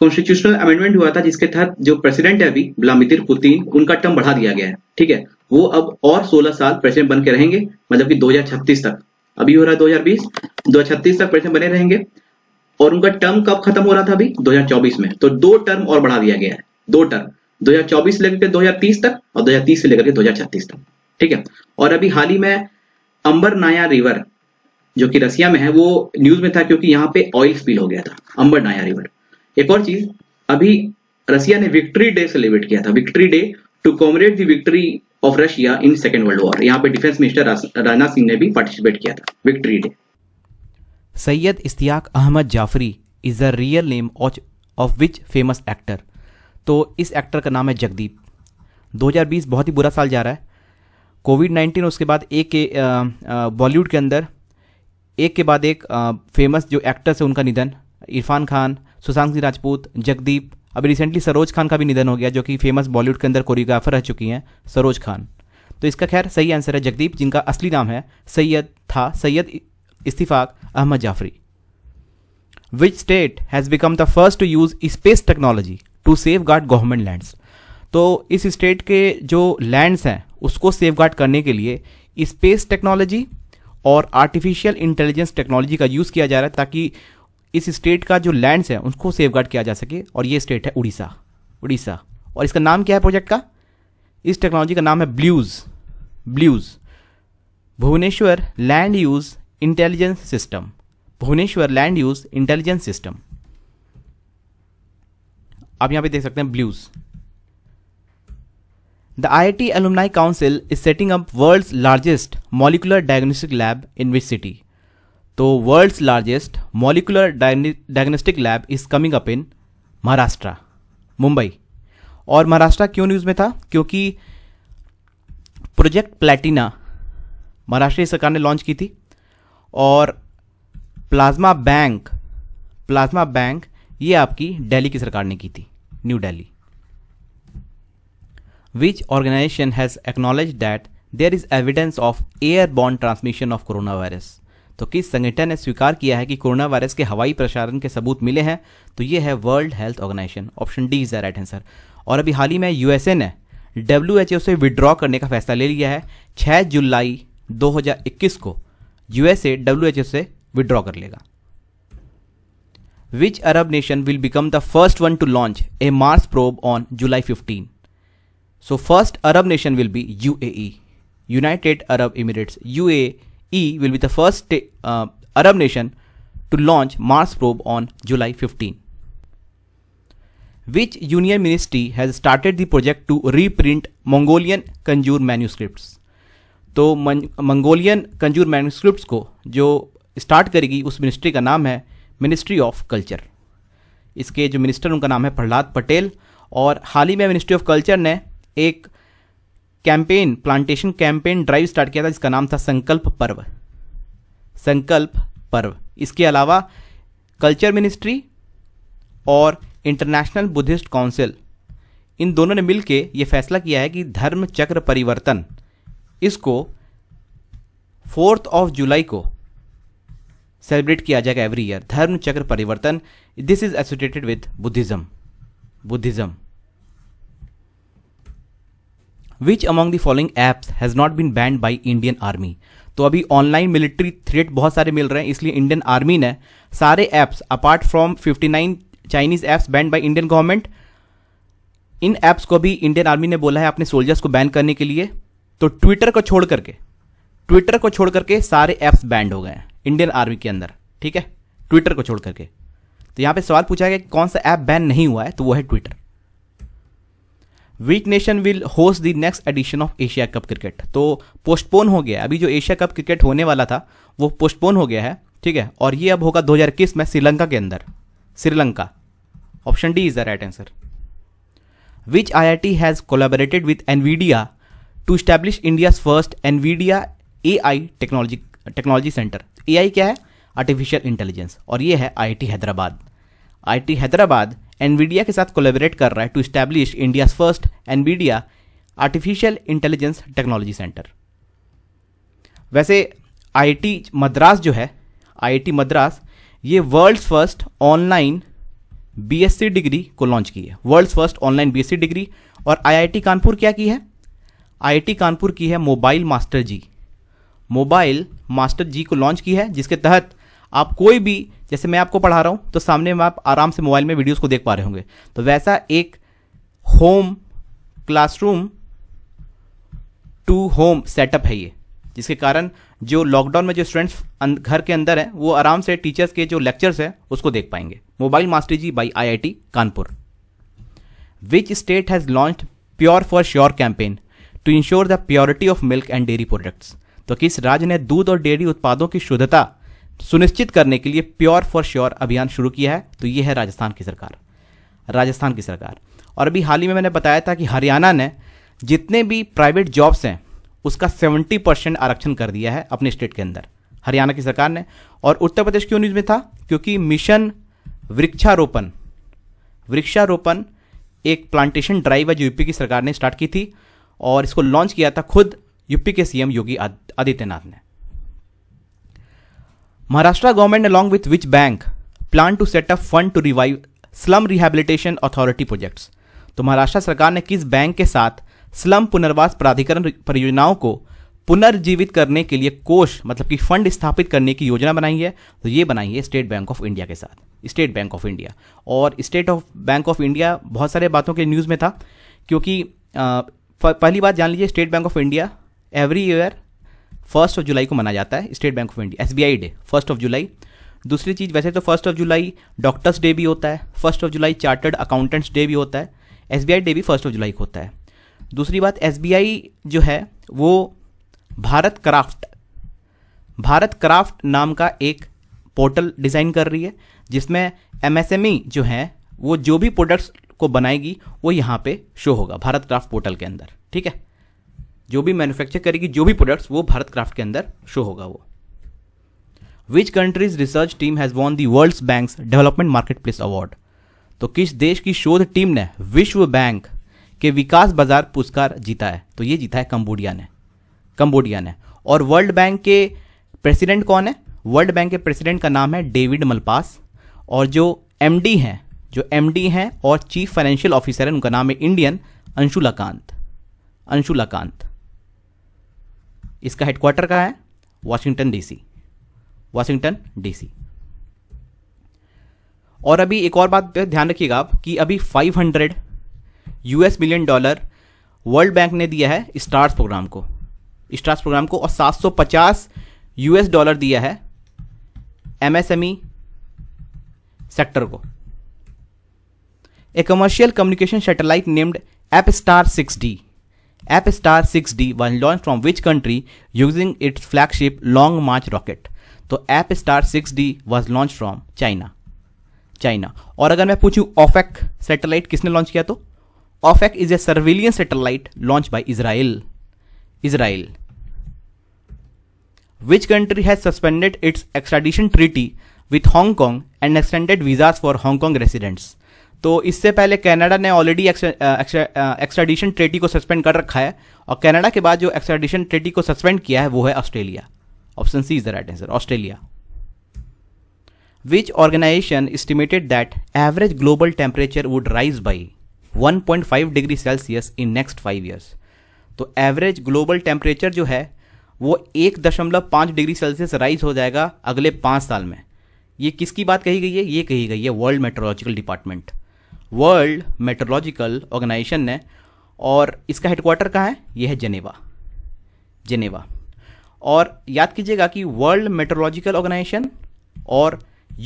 कॉन्स्टिट्यूशनल अमेंडमेंट हुआ था जिसके तहत जो प्रेसिडेंट है अभी व्लामिदिर पुतिन उनका टर्म बढ़ा दिया गया है ठीक है वो अब और 16 साल प्रेसिडेंट बन के रहेंगे मतलब कि 2036 तक अभी हो रहा है 2020 2036 तक प्रेसिडेंट बने रहेंगे और उनका टर्म कब खत्म हो रहा था अभी 2024 में तो दो टर्म और बढ़ा दिया गया है दो टर्म 2024 से लेकर के 2030 तक और 2030 से लेकर के 2036 तक ठीक है और अभी हाल ही में अंबर नाया रिवर जो कि रसिया में है वो न्यूज में था क्योंकि यहाँ पे ऑयल स्पील हो गया था अंबर नाया रिवर एक और चीज अभी रसिया ने विक्ट्री डे सेलिब्रेट किया था victory day to commemorate victory victory of Russia in second world war यहाँ पे डिफेंस मिनिस्टर राजनाथ सिंह ने भी पार्टिसिपेट किया था victory day Syed Ishtiaq Ahmad Jafri is the real name of which famous actor तो इस एक्टर का नाम है जगदीप 2020 बहुत ही बुरा साल जा रहा है कोविड 19 उसके बाद एक के बॉलीवुड के अंदर एक के बाद एक फेमस जो एक्टर्स है उनका निधन इरफान खान सुशांत सिंह राजपूत जगदीप अभी रिसेंटली सरोज खान का भी निधन हो गया जो कि फेमस बॉलीवुड के अंदर कोरियोग्राफर रह चुकी हैं सरोज खान तो इसका खैर सही आंसर है जगदीप जिनका असली नाम है सैयद था Syed Ishtiaq Ahmad Jafri which state has become the first to use space technology to safeguard government lands तो इस स्टेट के जो लैंड्स हैं उसको सेफ गार्ड करने के लिए स्पेस टेक्नोलॉजी और आर्टिफिशियल इंटेलिजेंस टेक्नोलॉजी का यूज़ किया जा रहा है ताकि इस स्टेट का जो लैंड्स है उसको सेफ गार्ड किया जा सके और ये स्टेट है उड़ीसा उड़ीसा और इसका नाम क्या है प्रोजेक्ट का इस टेक्नोलॉजी का नाम है BLUIS BLUIS Bhubaneswar land use intelligence system Bhubaneswar land use intelligence system आप यहां पे देख सकते हैं BLUIS the I I T alumni council is setting up world largest molecular diagnostic lab in which city तो world's largest molecular diagnostic lab is coming up in Maharashtra Mumbai और महाराष्ट्र क्यों news में था क्योंकि प्रोजेक्ट प्लेटिना महाराष्ट्र सरकार ने लॉन्च की थी और प्लाज्मा बैंक प्लाज्मा बैंक ये आपकी दिल्ली की सरकार ने की थी new Delhi has acknowledge that there is evidence of airborne transmission of corona virus तो किस संगठन ने स्वीकार किया है कि कोरोना वायरस के हवाई प्रसारण के सबूत मिले हैं तो ये है world health organisation option D is the right answer और अभी हाल ही में यूएसए ने डब्ल्यू एच ओ से विड्रॉ करने का फैसला ले लिया है 6 जुलाई 2021 को यूएसए डब्ल्यू से विड्रॉ कर लेगा which Arab nation will become the first one to launch a Mars probe on July fifteen so first Arab nation will be UAE United Arab Emirates UAE will be the first Arab nation to launch Mars probe on July fifteen Which union ministry has started the project to reprint Mongolian conjure manuscripts? तो Mongolian Kanjur manuscript को जो start करेगी उस ministry का नाम है ministry of culture इसके जो मिनिस्टर उनका नाम है प्रहलाद पटेल और हाल ही में मिनिस्ट्री ऑफ कल्चर ने एक campaign plantation campaign drive start किया था जिसका नाम था संकल्प पर्व संकल्प पर्व इसके अलावा कल्चर मिनिस्ट्री और इंटरनेशनल बुद्धिस्ट काउंसिल इन दोनों ने मिलकर यह फैसला किया है कि धर्म चक्र परिवर्तन इसको फोर्थ ऑफ जुलाई को सेलिब्रेट किया जाएगा every year Dharma Chakra Parivartan this is associated with Buddhism Buddhism which among the following apps has not been banned by Indian army तो अभी ऑनलाइन मिलिट्री थ्रेट बहुत सारे मिल रहे हैं इसलिए इंडियन आर्मी ने सारे apps apart from 59 Chinese apps banned by Indian government इन एप्स को भी इंडियन आर्मी ने बोला है अपने सोल्जर्स को बैन करने के लिए तो ट्विटर को छोड़ करके ट्विटर को छोड़ करके सारे ऐप्स बैंड हो गए हैं इंडियन आर्मी के अंदर ठीक है ट्विटर को छोड़ करके तो यहां पे सवाल पूछा गया कि कौन सा ऐप बैन नहीं हुआ है तो वो है Twitter week nation will host the next edition of Asia cup cricket तो पोस्टपोन हो गया अभी जो एशिया कप क्रिकेट होने वाला था वो पोस्टपोन हो गया है ठीक है और ये अब होगा 2021 में श्रीलंका के अंदर Sri Lanka option D is the right answer which I I T has collaborated with Nvidia to establish India first Nvidia A I technology technology centre A I क्या है आर्टिफिशियल इंटेलिजेंस और ये है I T Hyderabad I T Hyderabad Nvidia के साथ collaborate कर रहा है to establish India first Nvidia artificial intelligence technology centre वैसे आई टी मद्रास जो है आई टी मद्रास ये world first online B S C degree को लॉन्च की है world first online B S C degree और आई आई टी कानपुर क्या की है आईआईटी कानपुर की है mobile master ji mobile master ji को लॉन्च की है जिसके तहत आप कोई भी जैसे मैं आपको पढ़ा रहा हूँ तो सामने में आप आराम से मोबाइल में वीडियोस को देख पा रहे होंगे तो वैसा एक home classroom to home setup है ये जिसके कारण जो लॉकडाउन में जो स्टूडेंट्स अं-, घर के अंदर हैं वो आराम से टीचर्स के जो लेक्चर्स हैं उसको देख पाएंगे mobile master ji by I Kanpur which state has launch pure for sure campaign to ensure the purity of milk and dairy products तो किस राज्य ने दूध और डेयरी उत्पादों की शुद्धता सुनिश्चित करने के लिए प्योर फॉर श्योर अभियान शुरू किया है तो यह है राजस्थान की सरकार राजस्थान की सरकार और अभी हाल ही में मैंने बताया था कि हरियाणा ने जितने भी प्राइवेट जॉब्स हैं उसका 70 परसेंट आरक्षण कर दिया है अपने स्टेट के अंदर हरियाणा की सरकार ने और उत्तर प्रदेश क्यों न्यूज में था क्योंकि मिशन वृक्षारोपण वृक्षारोपण एक प्लांटेशन ड्राइव है जो यूपी की सरकार ने स्टार्ट की थी और इसको लॉन्च किया था खुद यूपी के सीएम योगी आदित्यनाथ ने Maharashtra government along with which bank plan to set up fund to revive slum rehabilitation authority projects तो महाराष्ट्र सरकार ने किस बैंक के साथ स्लम पुनर्वास प्राधिकरण परियोजनाओं को पुनर्जीवित करने के लिए कोष मतलब कि फंड स्थापित करने की योजना बनाई है तो ये बनाई है स्टेट बैंक ऑफ इंडिया के साथ स्टेट बैंक ऑफ इंडिया और state of bank of India बहुत सारे बातों के न्यूज़ में था क्योंकि पहली बात जान लीजिए state bank of India every year first of July को मनाया जाता है state bank of India's day first of July दूसरी चीज़ वैसे तो first of July doctors day भी होता है first of July chartered accountants day भी होता है एस डे भी फर्स्ट ऑफ जुलाई को होता है दूसरी बात एस जो है वो भारत क्राफ्ट भारत क्राफ्ट नाम का एक पोर्टल डिज़ाइन कर रही है जिसमें एम e जो हैं वो जो भी प्रोडक्ट्स को बनाएगी वो यहाँ पे शो होगा भारत क्राफ्ट पोर्टल के अंदर ठीक है जो भी मैन्युफैक्चर करेगी जो भी प्रोडक्ट्स वो भारत क्राफ्ट के अंदर शो होगा वो which countries research team has won the world bank development market place award तो किस देश की शोध टीम ने विश्व बैंक के विकास बाजार पुरस्कार जीता है तो ये जीता है कंबोडिया ने कंबोडिया ने और वर्ल्ड बैंक के प्रेसिडेंट कौन है वर्ल्ड बैंक के प्रेसिडेंट का नाम है डेविड मलपास और जो एमडी हैं जो एम हैं और चीफ फाइनेंशियल ऑफिसर हैं उनका नाम है इंडियन अंशुलाकांत अंशुलाकांत इसका हेडक्वार्टर कहाँ है वाशिंगटन डीसी वाशिंगटन डीसी और अभी एक और बात ध्यान रखिएगा आप कि अभी 500 US million dollar world bank ने दिया है स्टार्स प्रोग्राम को स्टार्स प्रोग्राम को और 750 यूएस डॉलर दिया है एमएसएमई सेक्टर e को commercial communication satellite named AP star six D AP star six D was launch from which country using its flagship long March rocket तो AP star six D was launch from China China और अगर मैं पूछूं ऑफेक satellite किसने launch किया तो Ofek is a surveillance satellite launch by Israel Israel which country has suspended its extradition treaty with Hong Kong and extended visas for Hong Kong residents तो इससे पहले कनाडा ने ऑलरेडी एक्सट्राडिशन ट्रेटी को सस्पेंड कर रखा है और कनाडा के बाद जो एक्सट्राडिशन ट्रेटी को सस्पेंड किया है वो है Australia option C is the right answer Australia which organisation estimated that average global temperature would rise by 1.5 degree Celsius in next five years तो एवरेज ग्लोबल टेम्परेचर जो है वो एक दशमलव पाँच डिग्री सेल्सियस राइज हो जाएगा अगले पाँच साल में ये किसकी बात कही गई है ये कही गई है world meteorological department world meteorological organisation ने और इसका हेडक्वार्टर कहाँ है यह है जेनेवा जेनेवा और याद कीजिएगा कि वर्ल्ड मेट्रोलॉजिकल ऑर्गेनाइजेशन और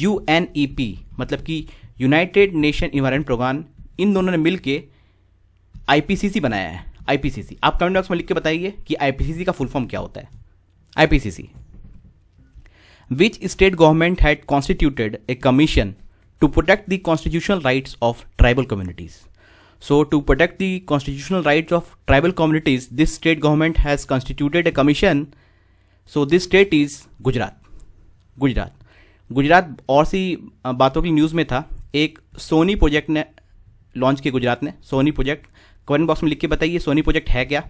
यू e मतलब कि यूनाइटेड नेशन इन्वायरमेंट प्रोग्राम इन दोनों ने मिल के बनाया है आई आप कमेंट बॉक्स में लिख के बताइए कि आई का फुल फॉर्म क्या होता है I which state government had constituted a commission to protect the constitutional rights of tribal communities. So, to protect the constitutional rights of tribal communities, this state government has constituted a commission. So, this state is Gujarat. Gujarat Gujarat और सी बातों की news में था एक Soni project ने launch किया गुजरात ने सोनी प्रोजेक्ट कमेंट बॉक्स में लिख के बताइए सोनी प्रोजेक्ट है क्या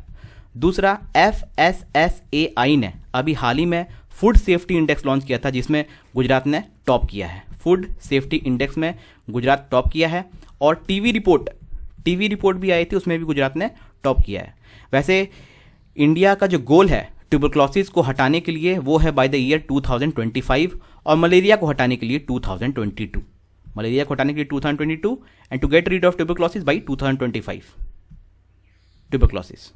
दूसरा F S S A I ने अभी हाल ही में फूड सेफ्टी इंडेक्स लॉन्च किया था जिसमें गुजरात ने टॉप किया है फूड सेफ्टी इंडेक्स में गुजरात टॉप किया है और टीवी रिपोर्ट टीवी रिपोर्ट भी आई थी उसमें भी गुजरात ने टॉप किया है वैसे इंडिया का जो गोल है ट्यूबरक्लोसिस को हटाने के लिए वो है बाय द ईयर 2025 और मलेरिया को हटाने के लिए 2022 मलेरिया को हटाने के लिए 2022 and to get rid of tuberculosis by 2025 tuberculosis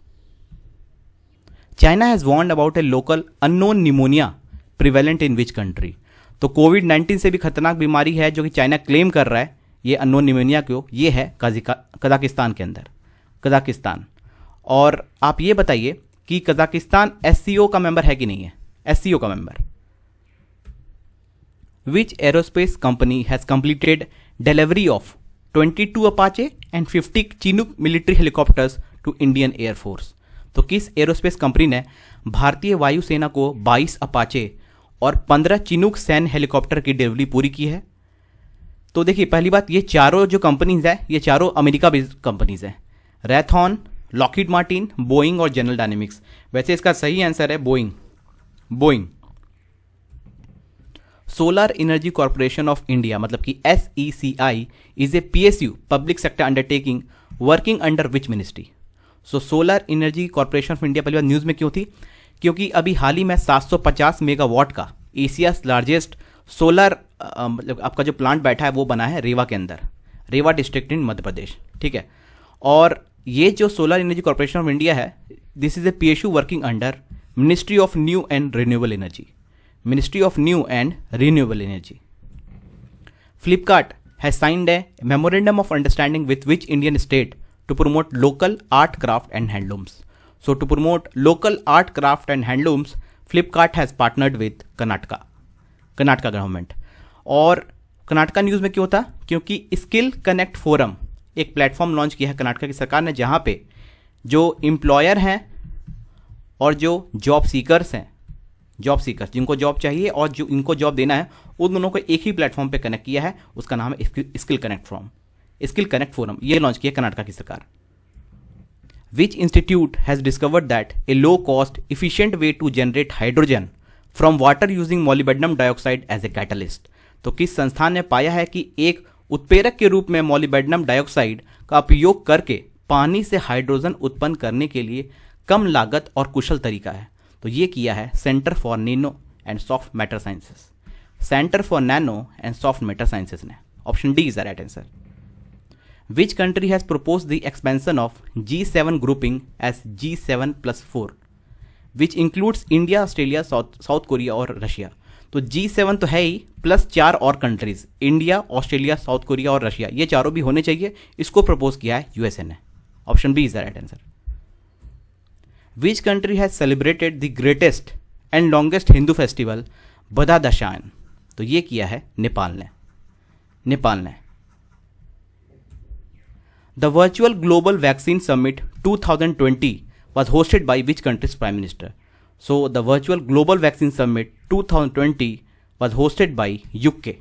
China has warned about a local unknown pneumonia prevalent in which country तो कोविड 19 से भी खतरनाक बीमारी है जो कि चाइना क्लेम कर रहा है ये अनोन निमोनिया क्यों ये है कजाकिस्तान के अंदर कजाकिस्तान और आप ये बताइए कि कजाकिस्तान एस का मेंबर है कि नहीं है एस का member which aerospace company has completed delivery of 22 Apache and 50 Chinook military helicopters to Indian air force तो किस एरोस्पेस कंपनी ने भारतीय वायुसेना को 22 अपाचे और पंद्रह चिनुक सैन हेलीकॉप्टर की डिलीवरी पूरी की है तो देखिए पहली बात ये चारों जो कंपनीज हैं ये चारों अमेरिका बेस्ड कंपनीज हैं रैथॉन लॉकिड मार्टिन बोइंग और जनरल डायनेमिक्स वैसे इसका सही आंसर है Boeing Boeing solar energy corporation of India मतलब कि S E C I is a P S U public sector undertaking working under which ministry so solar energy corporation of India पहली बार news में क्यों थी क्योंकि अभी हाल ही में 750 मेगावाट का एशिया लार्जेस्ट सोलर मतलब आपका जो प्लांट बैठा है वो बना है रेवा के अंदर रेवा डिस्ट्रिक्ट इन मध्य प्रदेश ठीक है और ये जो solar energy corporation of India है this is a P working under ministry of new and renewable energy ministry of new and renewable energy Flipkart has signed a memorandum of understanding with which Indian state to promote local art craft and handlooms So to promote local art, craft and handlooms, Flipkart has partnered with Karnataka, Karnataka government. और Karnataka news में क्यों था क्योंकि skill connect forum एक platform launch किया है कर्नाटका की सरकार ने जहाँ पे जो एम्प्लॉयर हैं और जो जॉब सीकर्स हैं जॉब सीकर्स जिनको जॉब चाहिए और जो इनको जॉब देना है उन दोनों को एक ही प्लेटफॉर्म पे कनेक्ट किया है उसका नाम है skill connect form skill connect forum ये लॉन्च किया कर्नाटका की सरकार which institute has discovered that a low cost, efficient way to generate hydrogen from water using molybdenum dioxide as a catalyst. तो किस संस्थान ने पाया है कि एक उत्प्रेरक के रूप में मोलिबेडनम डाइऑक्साइड का उपयोग करके पानी से हाइड्रोजन उत्पन्न करने के लिए कम लागत और कुशल तरीका है तो ये किया है centre for nano and soft matter sciences centre for nano and soft matter sciences ने option D is the right answer which country has propose the expansion of G seven grouping as G seven plus four which includes India Australia South Korea और Russia तो G seven तो है ही plus चार और countries India Australia South Korea और Russia ये चारों भी होने चाहिए इसको प्रपोज किया है यूएसए ने option B is the right answer which country has celebrated the greatest and longest Hindu festival Bada Dashain तो ये किया है नेपाल ने नेपाल ने The virtual Global Vaccine Summit 2020 was hosted by which country's Prime Minister? So the virtual Global Vaccine Summit 2020 was hosted by UK.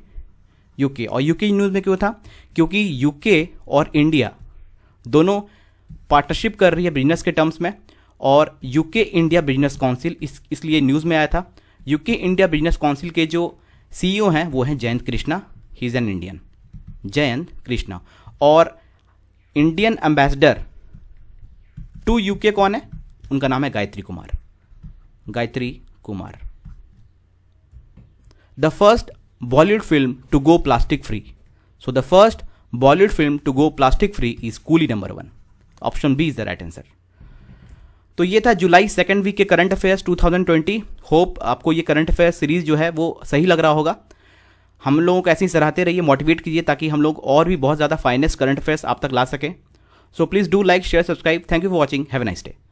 UK और UK news में क्यों था क्योंकि UK और India दोनों partnership कर रही है business के terms में और यूके इंडिया बिजनेस काउंसिल इस इसलिए न्यूज़ में आया था यूके इंडिया बिजनेस काउंसिल के जो सीईओ हैं वो हैं Jayant Krishna he is an Indian Jayant Krishna और इंडियन एम्बेसडर टू यूके कौन है उनका नाम है Gayatri Kumar Gayatri Kumar the first Bollywood film to go plastic free so the first Bollywood film to go plastic free is Coolie number one option B is the right answer तो ये था July second week के current affairs 2020 hope आपको ये current affair series जो है वो सही लग रहा होगा हम लोगों को ऐसे ही सराहते रहिए मोटिवेट कीजिए ताकि हम लोग और भी बहुत ज़्यादा फाइनेस्ट करंट अफेयर्स आप तक ला सकें so please do like share subscribe thank you for watching have a nice day